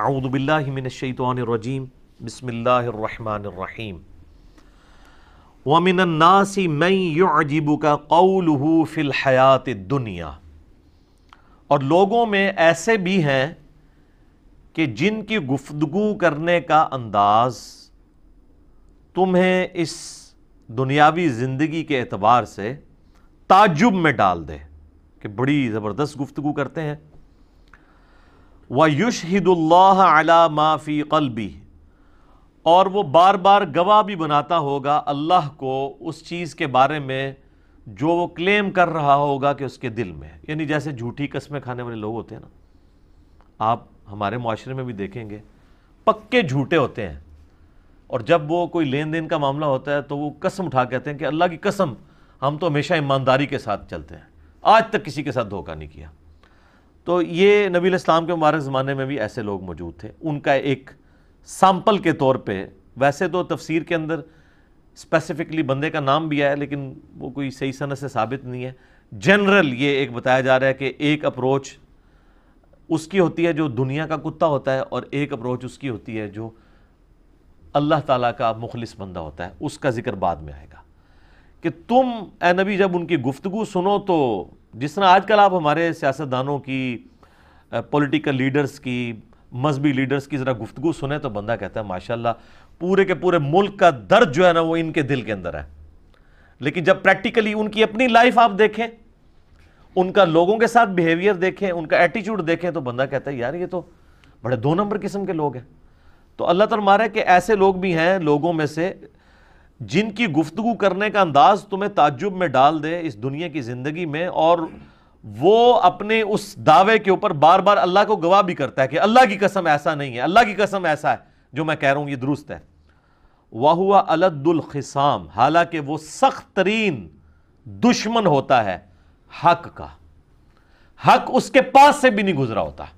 आउदबिल्लिमिनशैतरजीम बसमीम वमिनन्नासी मैं युजिबू का कौलहू फ़िल हयात दुनिया और लोगों में ऐसे भी हैं कि जिनकी गुफ्तगु करने का अंदाज़ तुम्हें इस दुनियावी ज़िंदगी के एतबार से ताजुब में डाल दे कि बड़ी ज़बरदस्त गुफ्तगु करते हैं व युशहिदुल्लाह अला माफ़ी भी और वो बार बार गवाह भी बनाता होगा अल्लाह को उस चीज़ के बारे में जो वो क्लेम कर रहा होगा कि उसके दिल में यानी जैसे झूठी कस्में खाने वाले लोग होते हैं ना आप हमारे माशरे में भी देखेंगे पक्के झूठे होते हैं और जब वो कोई लेन देन का मामला होता है तो वो कसम उठा कहते हैं कि अल्लाह की कसम हम तो हमेशा ईमानदारी के साथ चलते हैं आज तक किसी के साथ धोखा नहीं किया तो ये नबी इस्लाम के मुबारक ज़माने में भी ऐसे लोग मौजूद थे उनका एक सैम्पल के तौर पे वैसे तो तफसीर के अंदर स्पेसिफिकली बंदे का नाम भी है लेकिन वो कोई सही सनत से साबित नहीं है जनरल ये एक बताया जा रहा है कि एक अप्रोच उसकी होती है जो दुनिया का कुत्ता होता है और एक अप्रोच उसकी होती है जो अल्लाह ताला का मुखलिस बंदा होता है उसका जिक्र बाद में आएगा कि तुम ए नबी जब उनकी गुफ्तगु सुनो तो जिस तरह आजकल आप हमारे सियासतदानों की पॉलिटिकल लीडर्स की मजहबी लीडर्स की ज़रा गुफ्तु सुने तो बंदा कहता है माशाल्लाह पूरे के पूरे मुल्क का दर्द जो है ना वो इनके दिल के अंदर है लेकिन जब प्रैक्टिकली उनकी अपनी लाइफ आप देखें उनका लोगों के साथ बिहेवियर देखें उनका एटीट्यूड देखें तो बंदा कहता है यार ये तो बड़े दो नंबर किस्म के लोग हैं तो अल्लाह तर तो मारा है कि ऐसे लोग भी हैं लोगों में से जिनकी गुफ्तु करने का अंदाज तुम्हें ताजुब में डाल दे इस दुनिया की ज़िंदगी में और वो अपने उस दावे के ऊपर बार बार अल्लाह को गवाह भी करता है कि अल्लाह की कसम ऐसा नहीं है अल्लाह की कसम ऐसा है जो मैं कह रहा हूं यह दुरुस्त है वाह हुआ अलदुल्खिसाम हालांकि वह सख्त तरीन दुश्मन होता है हक का हक उसके पास से भी नहीं गुजरा होता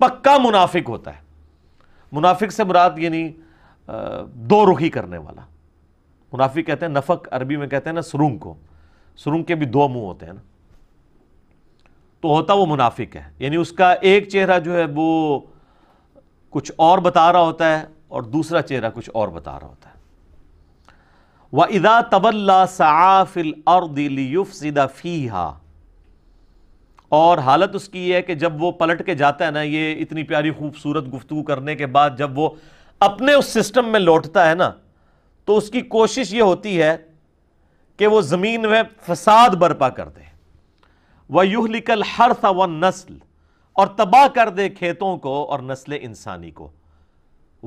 पक्का मुनाफिक होता है मुनाफिक से मुराद ये नहीं दो रुखी करने वाला मुनाफिक कहते हैं नफक अरबी में कहते हैं ना सुरुंग को सुरुंग के भी दो मुंह होते हैं ना तो होता वो मुनाफिक है यानी उसका एक चेहरा जो है वो कुछ और बता रहा होता है और दूसरा चेहरा कुछ और बता रहा होता है व इदा तबल्ला साफिल और दिलयुफसिदा फ़ीहा और हालत उसकी है कि जब वो पलट के जाता है ना ये इतनी प्यारी खूबसूरत गुफ्तु करने के बाद जब वो अपने उस सिस्टम में लौटता है ना तो उसकी कोशिश यह होती है कि वो ज़मीन में फसाद बर्पा कर दे वह युहलिकल हर था व नस्ल और तबाह कर दे खेतों को और नस्ल इंसानी को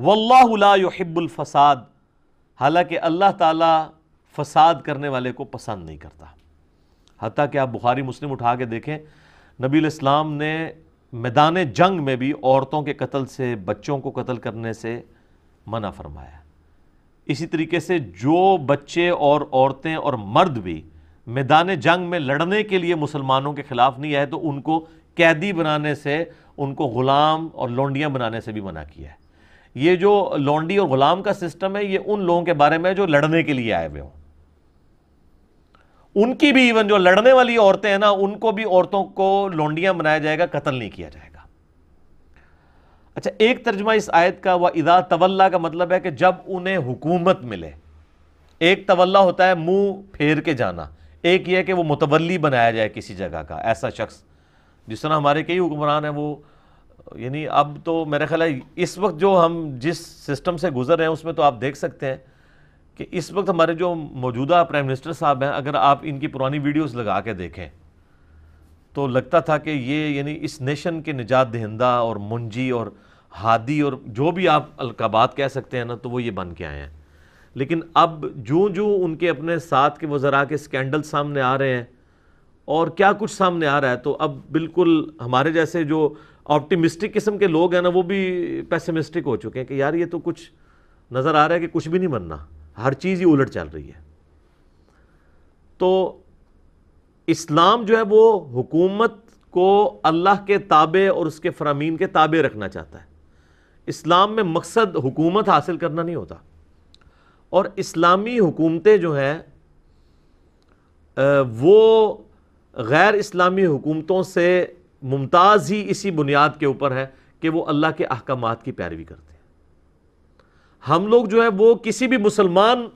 वल्लाहब्बुल फसाद हालांकि अल्लाह ताला फसाद करने वाले को पसंद नहीं करता हती कि आप बुखारी मुस्लिम उठा के देखें नबी इस्लाम ने मैदान जंग में भी औरतों के कत्ल से बच्चों को कत्ल करने से मना फरमाया इसी तरीके से जो बच्चे और औरतें और मर्द भी मैदान जंग में लड़ने के लिए मुसलमानों के ख़िलाफ़ नहीं आए तो उनको कैदी बनाने से उनको ग़ुलाम और लौंडियाँ बनाने से भी मना किया है ये जो लौंडी और ग़ुलाम का सिस्टम है ये उन लोगों के बारे में जो लड़ने के लिए आए हुए हों उनकी भी इवन जो लड़ने वाली औरतें हैं ना उनको भी औरतों को लौंडियाँ बनाया जाएगा कत्ल नहीं किया जाएगा अच्छा एक तर्जमा इस आयत का व इदा तवल्ला का मतलब है कि जब उन्हें हुकूमत मिले एक तवल्ला होता है मुंह फेर के जाना एक यह कि वो मुतवली बनाया जाए किसी जगह का ऐसा शख्स जिस तरह हमारे कई हुक्मरान हैं वो यानी अब तो मेरा ख्याल है इस वक्त जो हम जिस सिस्टम से गुजर रहे हैं उसमें तो आप देख सकते हैं कि इस वक्त हमारे जो मौजूदा प्राइम मिनिस्टर साहब हैं अगर आप इनकी पुरानी वीडियोस लगा के देखें तो लगता था कि ये यानी इस नेशन के निजात दहिंदा और मुंजी और हादी और जो भी आप अलकाबात कह सकते हैं ना तो वो ये बन के आए हैं लेकिन अब जो जो उनके अपने साथ के वज़रा के स्कैंडल सामने आ रहे हैं और क्या कुछ सामने आ रहा है तो अब बिल्कुल हमारे जैसे जो ऑप्टिमिस्टिक किस्म के लोग हैं ना वो भी पैसमिस्टिक हो चुके हैं कि यार ये तो कुछ नज़र आ रहा है कि कुछ भी नहीं बनना हर चीज़ ही उलट चल रही है तो इस्लाम जो है वो हुकूमत को अल्लाह के ताबे और उसके फरामीन के ताबे रखना चाहता है इस्लाम में मकसद हुकूमत हासिल करना नहीं होता और इस्लामी हुकूमतें जो हैं वो गैर इस्लामी हुकूमतों से मुमताज़ ही इसी बुनियाद के ऊपर है कि वो अल्लाह के अहकाम की पैरवी करते हैं हम लोग जो है वो किसी भी मुसलमान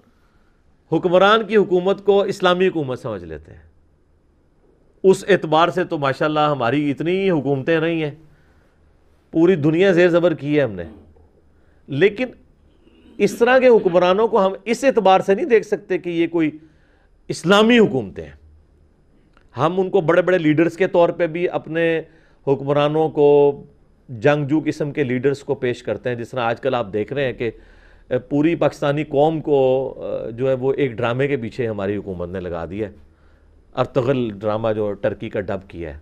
हुक्मरान की हुकूमत को इस्लामी हुकूमत समझ लेते हैं उस एतबार से तो माशाल्लाह हमारी इतनी हुकूमतें रही हैं पूरी दुनिया जेर ज़बर की है हमने लेकिन इस तरह के हुक्मरानों को हम इस एतबार से नहीं देख सकते कि ये कोई इस्लामी हुकूमतें हैं हम उनको बड़े बड़े लीडर्स के तौर पे भी अपने हुक्मरानों को जंगजू किस्म के लीडर्स को पेश करते हैं जिस तरह आजकल आप देख रहे हैं कि पूरी पाकिस्तानी कौम को जो है वो एक ड्रामे के पीछे हमारी हुकूमत ने लगा दिया है अर्तगल ड्रामा जो टर्की का डब किया है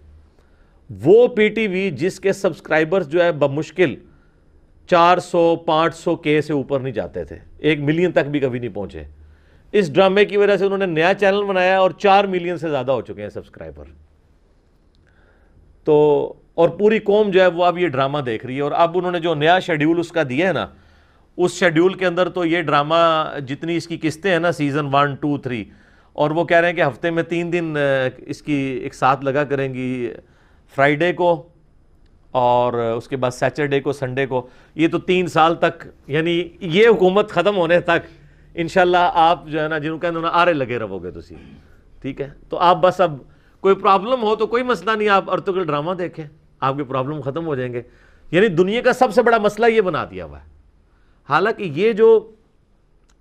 वो पीटीवी जिसके सब्सक्राइबर्स जो है बमुश्किल 400 500 के से ऊपर नहीं जाते थे एक मिलियन तक भी कभी नहीं पहुंचे इस ड्रामे की वजह से उन्होंने नया चैनल बनाया और चार मिलियन से ज़्यादा हो चुके हैं सब्सक्राइबर तो और पूरी कौम जो है वो अब ये ड्रामा देख रही है और अब उन्होंने जो नया शेड्यूल उसका दिया है ना उस शेड्यूल के अंदर तो ये ड्रामा जितनी इसकी किस्तें हैं ना सीज़न वन टू थ्री और वो कह रहे हैं कि हफ्ते में तीन दिन इसकी एक साथ लगा करेंगी फ्राइडे को और उसके बाद सैटरडे को संडे को ये तो तीन साल तक यानी ये हुकूमत ख़त्म होने तक इन आप जो है ना जिन्हों कहते आरे लगे रहोगे तुम ठीक है तो आप बस अब कोई प्रॉब्लम हो तो कोई मसला नहीं आप अर्तुगल ड्रामा देखें आपके प्रॉब्लम ख़त्म हो जाएंगे यानी दुनिया का सबसे बड़ा मसला ये बना दिया हुआ है हालांकि ये जो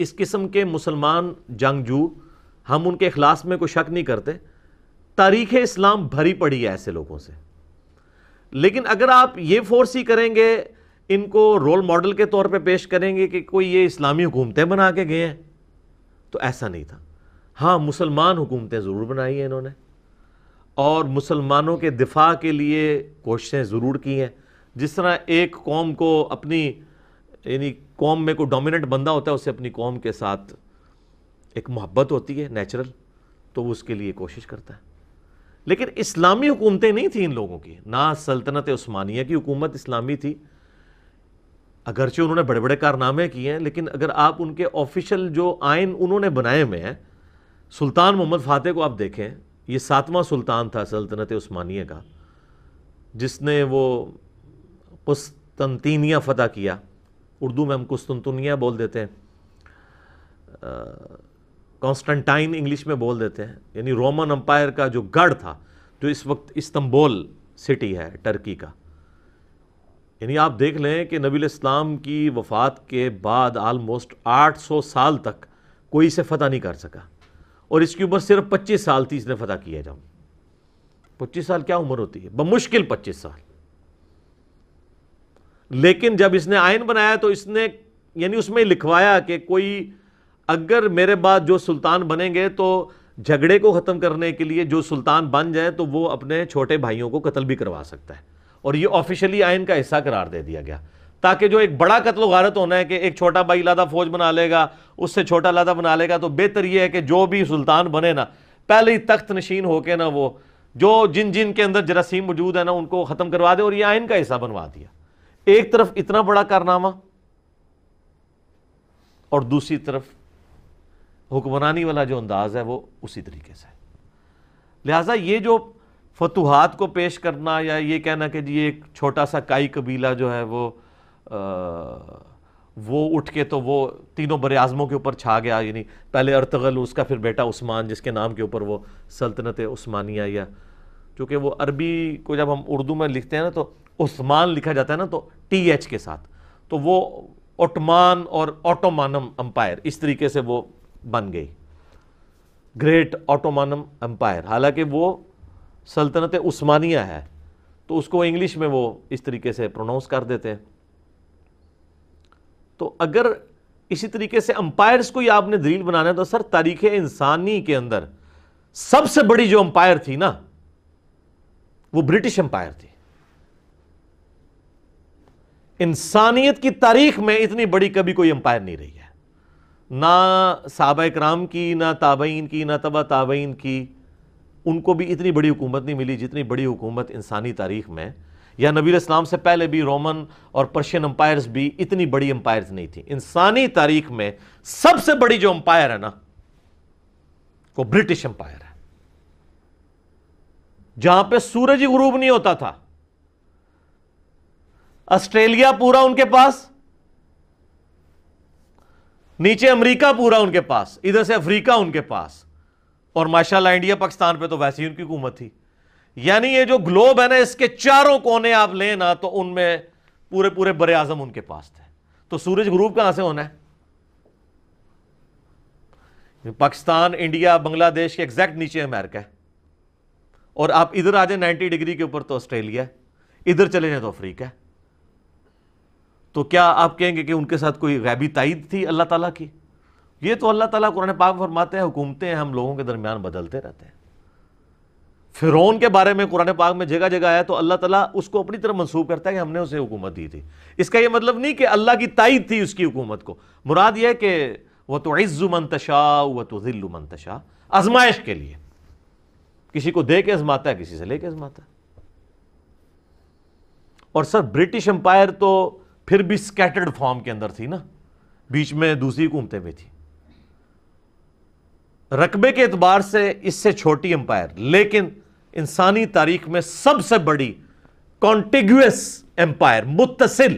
इस किस्म के मुसलमान जंगजू हम उनके अखलास में कोई शक नहीं करते तारीख इस्लाम भरी पड़ी है ऐसे लोगों से लेकिन अगर आप ये फोर्स ही करेंगे इनको रोल मॉडल के तौर पर पेश करेंगे कि कोई ये इस्लामी हुकूमतें बना के गए हैं तो ऐसा नहीं था हाँ मुसलमान हुकूमतें ज़रूर बनाई हैं इन्होंने और मुसलमानों के दिफा के लिए कोशिशें ज़रूर की हैं जिस तरह एक कौम को अपनी यानी कौम में कोई डोमिनेंट बंदा होता है उसे अपनी कौम के साथ एक मोहब्बत होती है नेचुरल तो वो उसके लिए कोशिश करता है लेकिन इस्लामी हुकूमतें नहीं थी इन लोगों की ना सल्तनत उस्मानिया की हुकूमत इस्लामी थी अगरचे उन्होंने बड़े बड़े कारनामे किए हैं लेकिन अगर आप उनके ऑफिशियल जो आयन उन्होंने बनाए हुए हैं सुल्तान मोहम्मद फ़ातह को आप देखें ये सातवां सुल्तान था सल्तनत उस्मानिया का जिसने वो कुस्तनतीनिया फ़तह किया उर्दू में हम कुस्तनतनिया बोल देते हैं कॉन्स्टेंटाइन इंग्लिश में बोल देते हैं यानी रोमन अम्पायर का जो गढ़ था जो इस वक्त इस्तंबोल सिटी है टर्की का यानी आप देख लें कि नबील इस्लाम की वफ़ात के बाद आलमोस्ट 800 साल तक कोई इसे फ़तह नहीं कर सका और इसकी उम्र सिर्फ 25 साल थी इसने फ़तह किया जाऊँ 25 साल क्या उम्र होती है बमुश्किल 25 साल लेकिन जब इसने आयन बनाया तो इसने यानी उसमें लिखवाया कि कोई अगर मेरे बाद जो सुल्तान बनेंगे तो झगड़े को ख़त्म करने के लिए जो सुल्तान बन जाए तो वो अपने छोटे भाइयों को कत्ल भी करवा सकता है और ये ऑफिशियली आयन का हिस्सा करार दे दिया गया ताकि जो एक बड़ा कत्ल गारत होना है कि एक छोटा भाई लादा फौज बना लेगा उससे छोटा लादा बना लेगा तो बेहतर यह है कि जो भी सुल्तान बने ना पहले ही तख्त नशीन होके ना वो जो जिन जिन के अंदर जरासीम मौजूद है ना उनको ख़त्म करवा दे और ये आयन का हिस्सा बनवा दिया एक तरफ इतना बड़ा कारनामा और दूसरी तरफ हुक्मरानी वाला जो अंदाज़ है वो उसी तरीके से लिहाजा ये जो फतूहत को पेश करना या ये कहना कि जी एक छोटा सा काई कबीला जो है वो आ, वो उठ के तो वो तीनों बर आज़मों के ऊपर छा गया यानी पहले अरतगल उसका फिर बेटा उस्मान जिसके नाम के ऊपर वो सल्तनत उस्मानिया या चूँकि वो अरबी को जब हम उर्दू में लिखते हैं ना तो उस्मान लिखा जाता है ना तो टी एच के साथ तो वो ओटमान और ऑटोमानम अम्पायर इस तरीके से वो बन गई ग्रेट ऑटोमानम एम्पायर हालांकि वो सल्तनत उस्मानिया है तो उसको इंग्लिश में वो इस तरीके से प्रोनाउंस कर देते हैं तो अगर इसी तरीके से अंपायर्स को ही आपने दलील बनाना है तो सर तारीख इंसानी के अंदर सबसे बड़ी जो अंपायर थी ना वो ब्रिटिश अंपायर थी इंसानियत की तारीख में इतनी बड़ी कभी कोई अंपायर नहीं रही है ना साहबा कराम की ना ताबईन की ना तबा ताबईन की उनको भी इतनी बड़ी हुकूमत नहीं मिली जितनी बड़ी हुकूमत इंसानी तारीख में या नबी इस्लाम से पहले भी रोमन और पर्शियन अम्पायर्स भी इतनी बड़ी अम्पायर्स नहीं थी इंसानी तारीख में सबसे बड़ी जो अम्पायर है ना वो ब्रिटिश अम्पायर है जहां पे सूरज ही गुरूब नहीं होता था ऑस्ट्रेलिया पूरा उनके पास नीचे अमेरिका पूरा उनके पास इधर से अफ्रीका उनके पास और माशाल्लाह इंडिया पाकिस्तान पे तो वैसे ही उनकी हुकूमत थी यानी ये जो ग्लोब है ना इसके चारों कोने आप लें ना तो उनमें पूरे पूरे बर आजम उनके पास थे तो सूरज ग्रुप कहां से होना है पाकिस्तान इंडिया बांग्लादेश के एग्जैक्ट नीचे अमेरिका है और आप इधर आ जाए 90 डिग्री के ऊपर तो ऑस्ट्रेलिया इधर चले जाए तो अफ्रीका है तो क्या आप कहेंगे कि उनके साथ कोई गैबी तइद थी अल्लाह ताला की ये तो अल्लाह ताला कुरान पाक फरमाते हैं हुकूमतें हम लोगों के दरमियान बदलते रहते हैं फ़िरौन के बारे में कुरान पाक में जगह जगह आया तो अल्लाह ताला उसको अपनी तरफ मंसूब करता है कि हमने उसे हुकूमत दी थी इसका ये मतलब नहीं कि अल्लाह की तइद थी उसकी हुकूमत को मुराद यह कि वह तो इज़्ज़ु मंतशा व तो ज़िल्लु आजमाइश के लिए किसी को दे के आजमाता है किसी से लेके आजमाता है और सर ब्रिटिश एम्पायर तो फिर भी स्कैटर्ड फॉर्म के अंदर थी ना बीच में दूसरी घूमते हुए थी रकबे के एतबार से इससे छोटी एम्पायर लेकिन इंसानी तारीख में सबसे बड़ी कॉन्टिग्यूस एम्पायर मुतसिल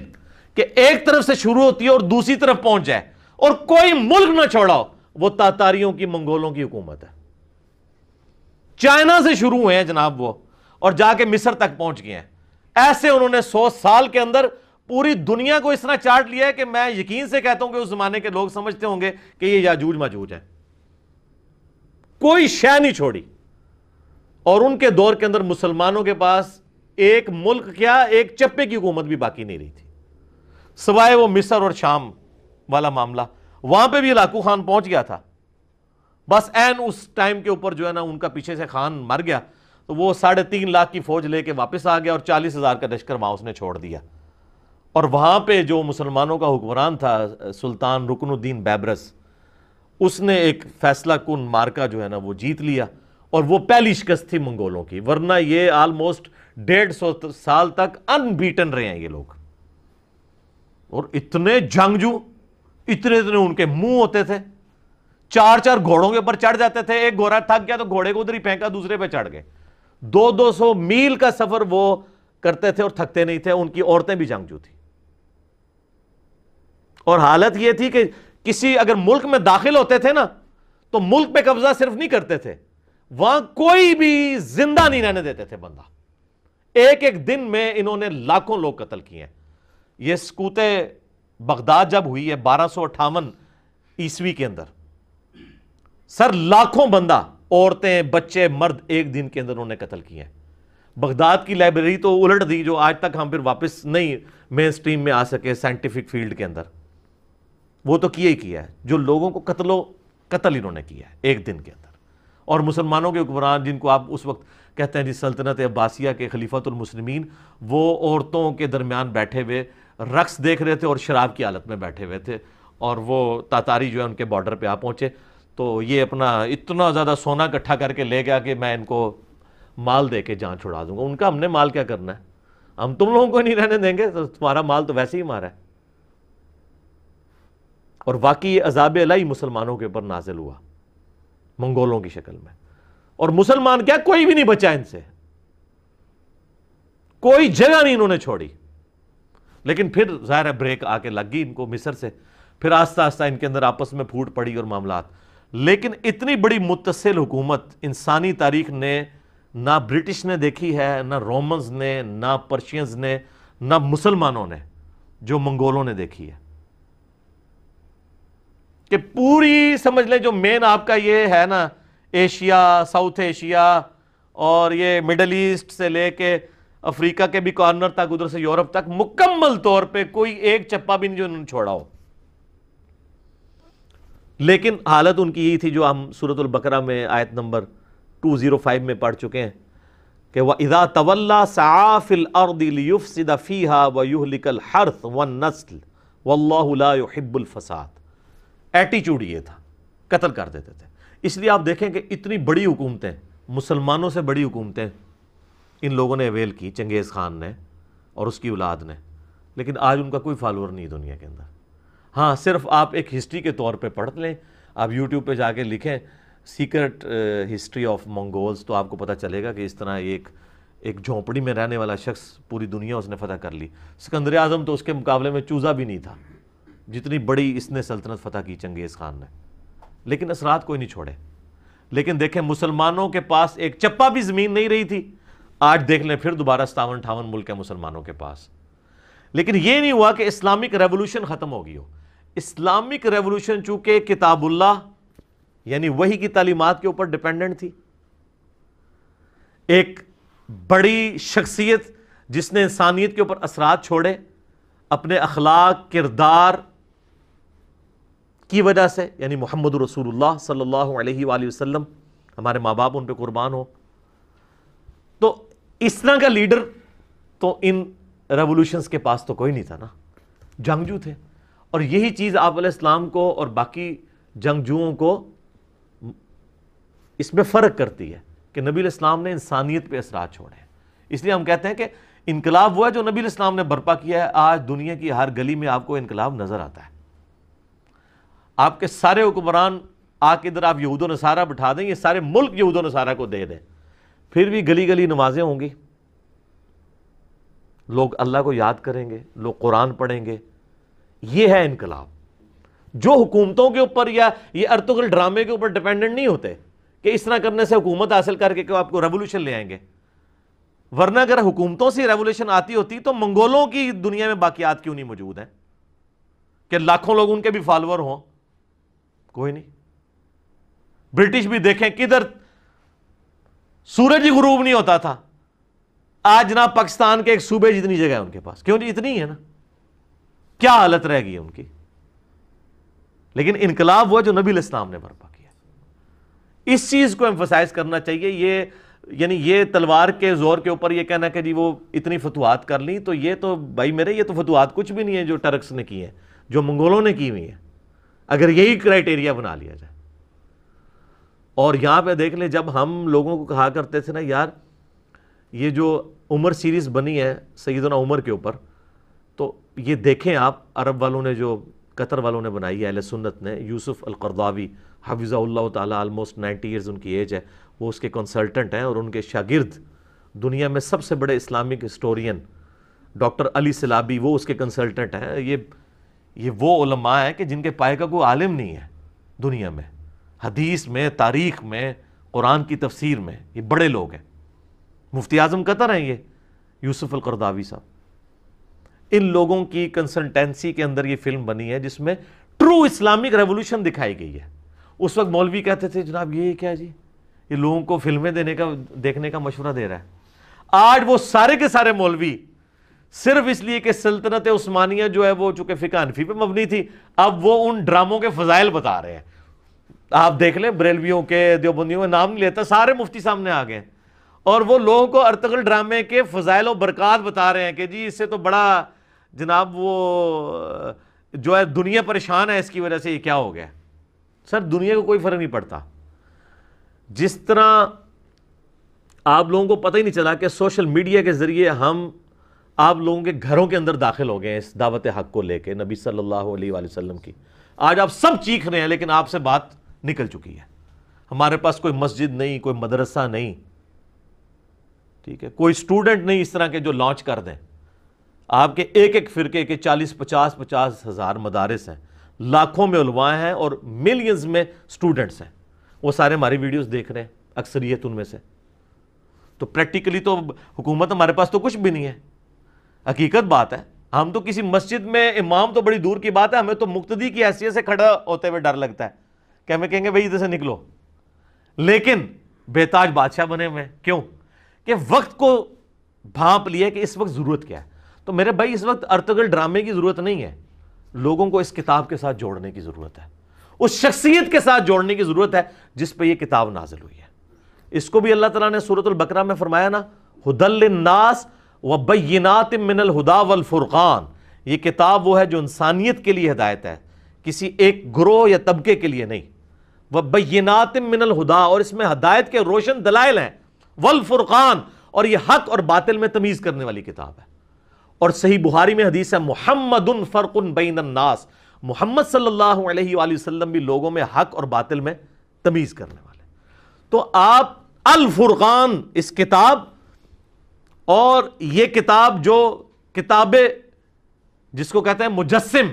कि एक तरफ से शुरू होती है और दूसरी तरफ पहुंच जाए और कोई मुल्क ना छोड़ाओ वो तातारियों की मंगोलों की हुकूमत है चाइना से शुरू हुए हैं जनाब वो और जाके मिस्र तक पहुंच गए हैं ऐसे उन्होंने सौ साल के अंदर पूरी दुनिया को इसना चाट लिया है कि मैं यकीन से कहता हूं कि उस जमाने के लोग समझते होंगे कि ये याजूज माजूज है कोई शह नहीं छोड़ी और उनके दौर के अंदर मुसलमानों के पास एक मुल्क क्या एक चप्पे की हुकूमत भी बाकी नहीं रही थी सवाए वो मिस्र और शाम वाला मामला वहां पे भी लाकू खान पहुंच गया था बस एन उस टाइम के ऊपर जो है ना उनका पीछे से खान मर गया तो वो साढ़े तीन लाख की फौज लेके वापस आ गया और चालीस हजार का लश्कर माँ उसने छोड़ दिया और वहाँ पे जो मुसलमानों का हुक्मरान था सुल्तान रुकनुद्दीन बैबरस उसने एक फैसला कन मार्का जो है ना वो जीत लिया और वो पहली शिकस्त थी मंगोलों की वरना ये आलमोस्ट डेढ़ सौ साल तक अनबीटन रहे हैं ये लोग और इतने जंगजू इतने इतने उनके मुंह होते थे चार चार घोड़ों के ऊपर चढ़ जाते थे एक घोड़ा थक गया तो घोड़े को उधर ही फेंका दूसरे पे चढ़ गए दो दो सौ मील का सफर वो करते थे और थकते नहीं थे उनकी औरतें भी जंगजू थी और हालत यह थी कि किसी अगर मुल्क में दाखिल होते थे ना तो मुल्क पर कब्जा सिर्फ नहीं करते थे वहां कोई भी जिंदा नहीं रहने देते थे बंदा एक एक दिन में इन्होंने लाखों लोग कत्ल किए हैं ये सकूत बगदाद जब हुई है बारह सौ अट्ठावन ईस्वी के अंदर सर लाखों बंदा औरतें बच्चे मर्द एक दिन के अंदर उन्होंने कत्ल किए हैं बगदाद की लाइब्रेरी तो उलट दी जो आज तक हम फिर वापस नहीं मेन स्ट्रीम में आ सके साइंटिफिक फील्ड के अंदर वो तो किया ही किया है जो लोगों को कत्लो कत्ल इन्होंने किया है एक दिन के अंदर और मुसलमानों के हुक्मरान जिनको आप उस वक्त कहते हैं जी सल्तनत अब्बासिया के खलीफतुलमसलमिन वो औरतों के दरमियान बैठे हुए रक्स देख रहे थे और शराब की हालत में बैठे हुए थे और वो तातारी जो है उनके बॉर्डर पर आ पहुँचे तो ये अपना इतना ज़्यादा सोना इकट्ठा करके ले गया कि मैं इनको माल दे के जान छुड़ा दूंगा उनका हमने माल क्या करना है हम तुम लोगों को नहीं रहने देंगे तो तुम्हारा माल तो वैसे ही मारा है और वाकई अजाब अलाई मुसलमानों के ऊपर नाजिल हुआ मंगोलों की शक्ल में और मुसलमान क्या कोई भी नहीं बचा इनसे कोई जगह नहीं इन्होंने छोड़ी लेकिन फिर ज़ाहिर है ब्रेक आके लग गई इनको मिस्र से फिर आस्ता आस्ता इनके अंदर आपस में फूट पड़ी और मामला लेकिन इतनी बड़ी मुतसिल हुकूमत इंसानी तारीख ने ना ब्रिटिश ने देखी है ना रोमन्स ने ना पर्शियंस ने ना मुसलमानों ने जो मंगोलों ने देखी है कि पूरी समझ लें जो मेन आपका ये है ना एशिया साउथ एशिया और ये मिडल ईस्ट से लेके अफ्रीका के भी कॉर्नर तक उधर से यूरोप तक मुकम्मल तौर पे कोई एक चप्पा भी नहीं जो उन्होंने छोड़ा हो लेकिन हालत उनकी यही थी जो हम सूरत बकरा में आयत नंबर 205 में पढ़ चुके हैं कि वह इदा तवल्ला साफिल अर्दिलफ़ीहा व युहलिकल हर्थ व नस्ल वल्लाबुल फसाद एटीट्यूड ये था कत्ल कर देते थे इसलिए आप देखें कि इतनी बड़ी हुकूमतें मुसलमानों से बड़ी हुकूमतें इन लोगों ने अवेल की चंगेज़ खान ने और उसकी औलाद ने लेकिन आज उनका कोई फॉलोअर नहीं दुनिया के अंदर हाँ सिर्फ आप एक हिस्ट्री के तौर पे पढ़ लें आप यूट्यूब पे जाके लिखें सीक्रेट हिस्ट्री ऑफ मंगोल्स तो आपको पता चलेगा कि इस तरह एक एक झोंपड़ी में रहने वाला शख्स पूरी दुनिया उसने फतह कर ली सिकंदर आज़म तो उसके मुकाबले में चूज़ा भी नहीं था जितनी बड़ी इसने सल्तनत फतह की चंगेज़ खान ने लेकिन असरात कोई नहीं छोड़े लेकिन देखें मुसलमानों के पास एक चप्पा भी ज़मीन नहीं रही थी आज देख लें फिर दोबारा सतावन अठावन मुल्क है मुसलमानों के पास लेकिन ये नहीं हुआ कि इस्लामिक रेवोल्यूशन ख़त्म हो गई हो इस्लामिक रेवोल्यूशन चूँकि किताबुल्ला यानी वही की तालीमत के ऊपर डिपेंडेंट थी एक बड़ी शख्सियत जिसने इंसानियत के ऊपर असरात छोड़े अपने अखलाक किरदार की वजह से यानी मोहम्मद रसूल सल्ला वसलम हमारे माँ बाप उन पर कुर्बान हो तो इस तरह का लीडर तो इन रेवोल्यूशंस के पास तो कोई नहीं था ना जंगजू थे और यही चीज़ आप इस्लाम को और बाकी जंगजुओं को इसमें फ़र्क करती है कि नबी इस्लाम ने इंसानियत पे असरा छोड़े इसलिए हम कहते हैं कि इनकलाब हुआ जो नबी इस्लाम ने बर्पा किया है आज दुनिया की हर गली में आपको इनकलाब नज़र आता है आपके सारे हुक्मरान आके इधर आप यहूद नसारा बिठा दें ये सारे मुल्क यहूद नसारा को दे दें फिर भी गली गली नमाजें होंगी लोग अल्लाह को याद करेंगे लोग कुरान पढ़ेंगे ये है इनकलाब जो हुकूमतों के ऊपर या ये अर्तुगल ड्रामे के ऊपर डिपेंडेंट नहीं होते कि इस तरह करने से हुकूमत हासिल करके क्यों आपको रेवोल्यूशन ले आएंगे वरना अगर हुकूमतों से रेवोल्यूशन आती होती तो मंगोलों की दुनिया में बाकियात क्यों नहीं मौजूद हैं कि लाखों लोग उनके भी फॉलोअर हों कोई नहीं ब्रिटिश भी देखें किधर सूरज ही गुरूब नहीं होता था आज ना पाकिस्तान के एक सूबे जितनी जगह है उनके पास क्यों जी इतनी है ना क्या हालत रह गई है उनकी लेकिन इनकलाब हुआ जो नबी इस्लाम ने बर्पा किया इस चीज को एम्फोसाइज करना चाहिए ये यानी ये तलवार के जोर के ऊपर ये कहना कि जी वो इतनी फतवाहत कर ली तो ये तो भाई मेरे ये तो फतवाहत कुछ भी नहीं है जो टर्क्स ने की है जो मंगोलों ने की हुई है अगर यही क्राइटेरिया बना लिया जाए और यहाँ पे देख लें जब हम लोगों को कहा करते थे ना यार ये जो उमर सीरीज़ बनी है सईदना उमर के ऊपर तो ये देखें आप अरब वालों ने जो कतर वालों ने बनाई है अल सुन्नत ने यूसुफ अलकरदावी हाफिज़ाल्ला तलमोस्ट नाइन्टी ईयर्स उनकी एज है वो उसके कंसल्टेंट हैं और उनके शागिर्द दुनिया में सबसे बड़े Islamic historian doctor Ali Sallabi वो उसके कंसल्टेंट हैं ये ये वो उलमा है कि जिनके पाए का कोई आलिम नहीं है दुनिया में हदीस में तारीख में कुरान की तफसीर में ये बड़े लोग हैं मुफ्ती आजम कतर हैं ये यूसुफ अलकरदावी साहब इन लोगों की कंसल्टेंसी के अंदर ये फिल्म बनी है जिसमें ट्रू इस्लामिक रेवोल्यूशन दिखाई गई है उस वक्त मौलवी कहते थे जनाब ये क्या जी ये लोगों को फिल्में देने का देखने का मशवरा दे रहा है आज वो सारे के सारे मौलवी सिर्फ इसलिए कि सल्तनत उस्मानिया जो है वो चूंकि फिकानफी पे मबनी थी अब वो उन ड्रामों के फजाइल बता रहे हैं आप देख लें बरेलवियों के देवबंदियों के नाम नहीं लेता सारे मुफ्ती सामने आ गए और वो लोगों को अर्तगल ड्रामे के फजाइल और बरकत बता रहे हैं कि जी इससे तो बड़ा जनाब वो जो है दुनिया परेशान है इसकी वजह से ये क्या हो गया सर दुनिया को कोई फ़र्क नहीं पड़ता जिस तरह आप लोगों को पता ही नहीं चला कि सोशल मीडिया के ज़रिए हम आप लोगों के घरों के अंदर दाखिल हो गए इस दावत हक को लेकर नबी सल्लल्लाहु अलैहि वसल्लम की आज आप सब चीख रहे हैं लेकिन आपसे बात निकल चुकी है हमारे पास कोई मस्जिद नहीं कोई मदरसा नहीं ठीक है कोई स्टूडेंट नहीं इस तरह के जो लॉन्च कर दें आपके एक एक फिरके के चालीस पचास पचास हज़ार मदारस हैं लाखों में उलवा हैं और मिलियंस में स्टूडेंट्स हैं वो सारे हमारी वीडियोस देख रहे हैं अक्सरियत उनमें से तो प्रैक्टिकली तो हुकूमत हमारे पास तो कुछ भी नहीं है हकीकत बात है हम तो किसी मस्जिद में इमाम तो बड़ी दूर की बात है हमें तो मुक्तदी की हैसियत से खड़ा होते हुए डर लगता है कि हमें कहेंगे भाई इधर से निकलो लेकिन बेताज बादशाह बने हुए क्यों कि वक्त को भाप लिया कि इस वक्त ज़रूरत क्या है तो मेरे भाई इस वक्त अर्तगल ड्रामे की ज़रूरत नहीं है लोगों को इस किताब के साथ जोड़ने की ज़रूरत है उस शख्सियत के साथ जोड़ने की ज़रूरत है जिस पर यह किताब नाजिल हुई है इसको भी अल्लाह तला ने सूरत बकरा में फरमाया ना हुदल नास वबैनात मिनल हुदा वलफ़ुरक़ान ये किताब वो है जो इंसानियत के लिए हिदायत है किसी एक ग्रोह या तबके के लिए नहीं वबैनात मिनल हुदा और इसमें हदायत के रोशन दलाइल हैं वलफ़ुरक़ान और ये हक और बातिल में तमीज़ करने वाली किताब है और सही बुहारी में हदीस है मोहम्मद फ़र्क़न बैनन्नास मोहम्मद सल्लल्लाहु अलैहि वसल्लम भी लोगों में हक और बातिल में तमीज़ करने वाले तो आप अलफुरक़ान इस किताब और ये किताब जो किताब जिसको कहते हैं मुजस्म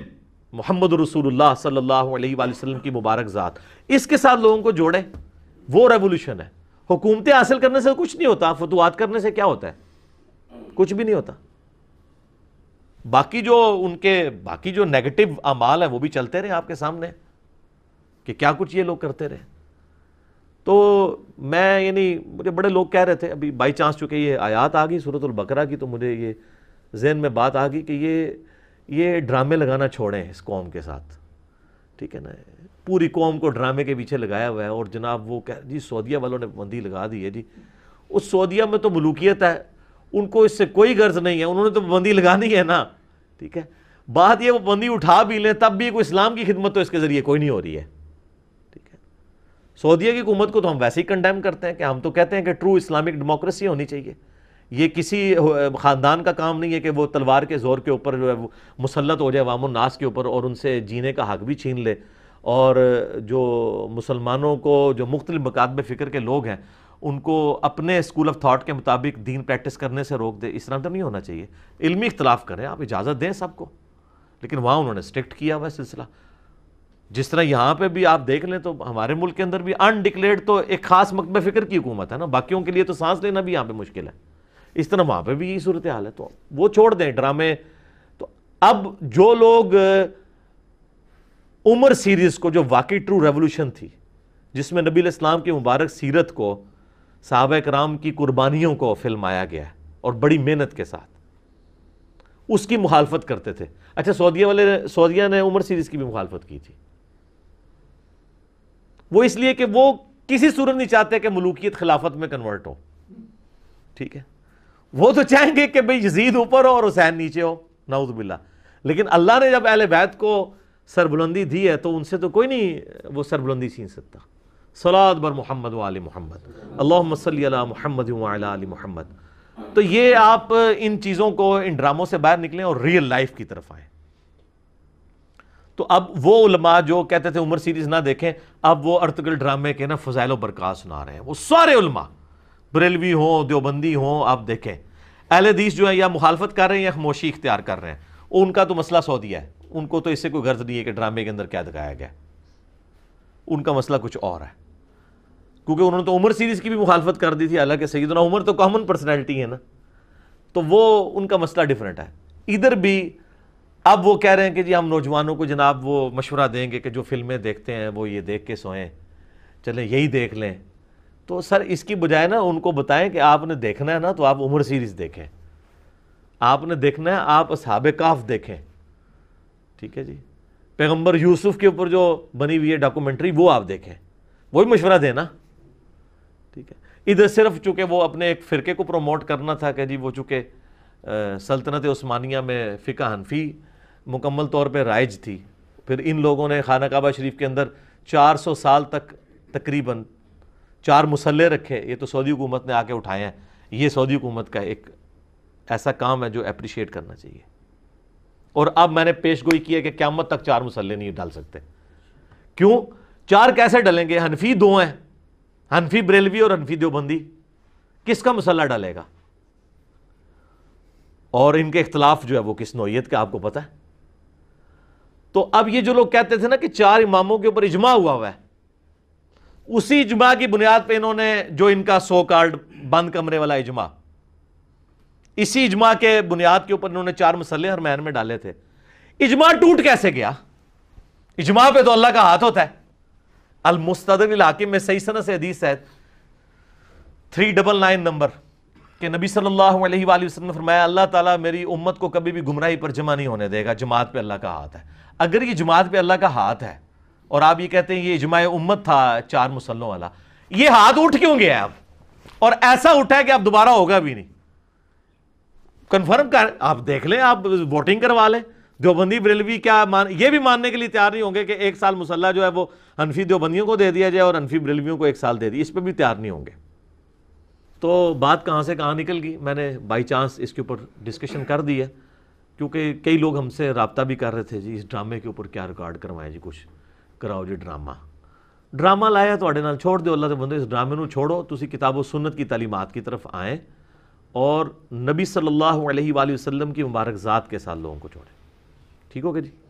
मोहम्मद रसूल सल्लाम की मुबारक ज़ात इसके साथ लोगों को जोड़े वो रेवोल्यूशन है हुकूमतें हासिल करने से कुछ नहीं होता फतवात करने से क्या होता है कुछ भी नहीं होता बाकी जो उनके बाकी जो नेगेटिव अमाल है वो भी चलते रहे आपके सामने कि क्या कुछ ये लोग करते रहे तो मैं यानी मुझे बड़े लोग कह रहे थे अभी बाई चांस चूँकि ये आयात आ गई सूरत बकरा की तो मुझे ये जहन में बात आ गई कि ये ये ड्रामे लगाना छोड़ें इस कौम के साथ ठीक है ना पूरी कौम को ड्रामे के पीछे लगाया हुआ है और जनाब वो कह जी सऊदिया वालों ने बंदी लगा दी है जी उस सऊदिया में तो मलूकियत है उनको इससे कोई गर्ज नहीं है उन्होंने तो बंदी लगानी है ना ठीक है बात ये वो बंदी उठा भी लें तब भी कोई इस्लाम की खिदमत तो इसके ज़रिए कोई नहीं हो रही है सऊदीया की हुकूमत को तो हम वैसे ही कंडेम करते हैं कि हम तो कहते हैं कि ट्रू इस्लामिक डेमोक्रेसी होनी चाहिए ये किसी ख़ानदान का काम नहीं है कि वो तलवार के ज़ोर के ऊपर जो है वो मुसलत हो जाए वाम के ऊपर और उनसे जीने का हक भी छीन ले और जो मुसलमानों को जो मुख्त मकाद में फ़िक्र के लोग हैं उनको अपने स्कूल ऑफ थाट के मुताबिक दीन प्रैक्टिस करने से रोक दे इस तरह तो नहीं होना चाहिए इलमी इख्तलाफ करें आप इजाज़त दें सबको लेकिन वहाँ उन्होंने स्ट्रिक्ट किया हुआ सिलसिला जिस तरह यहाँ पे भी आप देख लें तो हमारे मुल्क के अंदर भी अनडिक्लेयर्ड तो एक खास मकब फिक्र की हुकूमत है ना बाकियों के लिए तो सांस लेना भी यहाँ पे मुश्किल है इस तरह वहाँ पे भी यही सूरत हाल है तो वो छोड़ दें ड्रामे तो अब जो लोग उमर सीरीज़ को जो वाकई ट्रू रेवोल्यूशन थी जिसमें नबी इस्लाम की मुबारक सीरत को साहब कराम की कुर्बानियों को फिल्माया गया है और बड़ी मेहनत के साथ उसकी मुखालफत करते थे अच्छा सऊदिया वाले सऊदिया ने उमर सीरीज़ की भी मुखालफत की थी वो इसलिए कि वो किसी सूरत नहीं चाहते कि मलूकियत खिलाफत में कन्वर्ट हो ठीक है वो तो चाहेंगे कि भाई यजीद ऊपर हो और हुसैन नीचे हो नाउजबिल्ला लेकिन अल्लाह ने जब अहल बैत को सरबुलंदी दी है तो उनसे तो कोई नहीं वो सरबुलंदी छीन सकता सलाद बर मोहम्मद वाल मोहम्मद अल्लाह सल मोहम्मद वाली मोहम्मद तो ये आप इन चीज़ों को इन ड्रामों से बाहर निकलें और रियल लाइफ की तरफ आएँ तो अब वो उलमा जो कहते थे उमर सीरीज ना देखें अब वो अर्तगल ड्रामे के ना फजाइल बरकास सुना रहे हैं वो सारे उलमा बरेलवी हों देवबंदी हों आप देखें अहलदीस जो है या मुखालफत कर रहे हैं या खमोशी इख्तियार कर रहे हैं उनका तो मसला सौ दिया है उनको तो इससे कोई गर्ज नहीं है कि ड्रामे के अंदर क्या दिखाया गया उनका मसला कुछ और है क्योंकि उन्होंने तो उमर सीरीज़ की भी मुखालफत कर दी थी हालांकि ना उमर तो कॉमन पर्सनैलिटी है ना तो वो उनका मसला डिफरेंट है इधर भी अब वो कह रहे हैं कि जी हम नौजवानों को जनाब वो मशवरा देंगे कि जो फिल्में देखते हैं वो ये देख के सोएं चलें यही देख लें तो सर इसकी बजाय ना उनको बताएं कि आपने देखना है ना तो आप उम्र सीरीज़ देखें आपने देखना है आप असाब काफ देखें ठीक है जी पैगम्बर यूसुफ के ऊपर जो बनी हुई है डॉक्यूमेंट्री वो आप देखें वो भी मशवरा देना ठीक है इधर सिर्फ चूँकि वो अपने एक फ़िरके को प्रमोट करना था कि जी वो चूँकि सल्तनत उस्मानिया में फ़िका हनफी मुकम्मल तौर पर राइज थी फिर इन लोगों ने खाना काबा शरीफ के अंदर 400 साल तक तकरीबन चार मसल्ले रखे ये तो सऊदी हुकूमत ने आके उठाए हैं ये सऊदी हुकूमत का एक ऐसा काम है जो अप्रिशिएट करना चाहिए और अब मैंने पेश गोई की है कि क्यामत तक चार मसल्ले नहीं डाल सकते क्यों चार कैसे डलेंगे हनफी दो हैं हनफी ब्रेलवी और हनफी देवबंदी किसका मसला डालेगा और इनके इख्तलाफ जो है वो किस नोयत का आपको पता है तो अब ये जो लोग कहते थे ना कि चार इमामों के ऊपर इजमा हुआ हुआ है उसी इजमा की बुनियाद पे इन्होंने जो इनका सो कार्ड बंद कमरे वाला इजमा इसी इजमा के बुनियाद के ऊपर इन्होंने चार मसले हर महन में डाले थे इजमा टूट कैसे गया इजमा पे तो अल्लाह का हाथ होता है अल इलाके में सही सन से हदीस है थ्री डबल नाइन नंबर कि नबी सल्लल्लाहु अलैहि वसल्लम ने फरमाया अल्लाह ताला मेरी उम्मत को कभी भी गुमराही पर जमा नहीं होने देगा जमात पे अल्लाह का हाथ है अगर ये जमात पे अल्लाह का हाथ है और आप ये कहते हैं ये इजमाय उम्मत था चार मुसलों वाला ये हाथ उठ क्यों गया आप और ऐसा उठा है कि आप दोबारा होगा भी नहीं कन्फर्म कर आप देख लें आप वोटिंग करवा लें देवबंदी बरेलवी क्या मान ये भी मानने के लिए तैयार नहीं होंगे कि एक साल मुसल्ला जो है वो हनफी देवबंदियों को दे दिया जाए और हनफी बरेलवियों को एक साल दे दिया इस पर भी तैयार नहीं होंगे तो बात कहाँ से कहाँ निकल गई मैंने बाई चांस इसके ऊपर डिस्कशन कर दी है क्योंकि कई लोग हमसे रबता भी कर रहे थे जी इस ड्रामे के ऊपर क्या रिकॉर्ड करवाएं जी कुछ कराओ जी ड्रामा ड्रामा लाया तो ना छोड़ दो अल्लाह के बंदे इस ड्रामे को छोड़ो तुम ਕਿਤਾਬੋ ਸੁਨਨਤ की तलीमत की तरफ आए और नबी सल्लल्लाहु अलैहि वसल्लम की मुबारक ज़ात के साथ लोगों को छोड़ें ठीक हो गया जी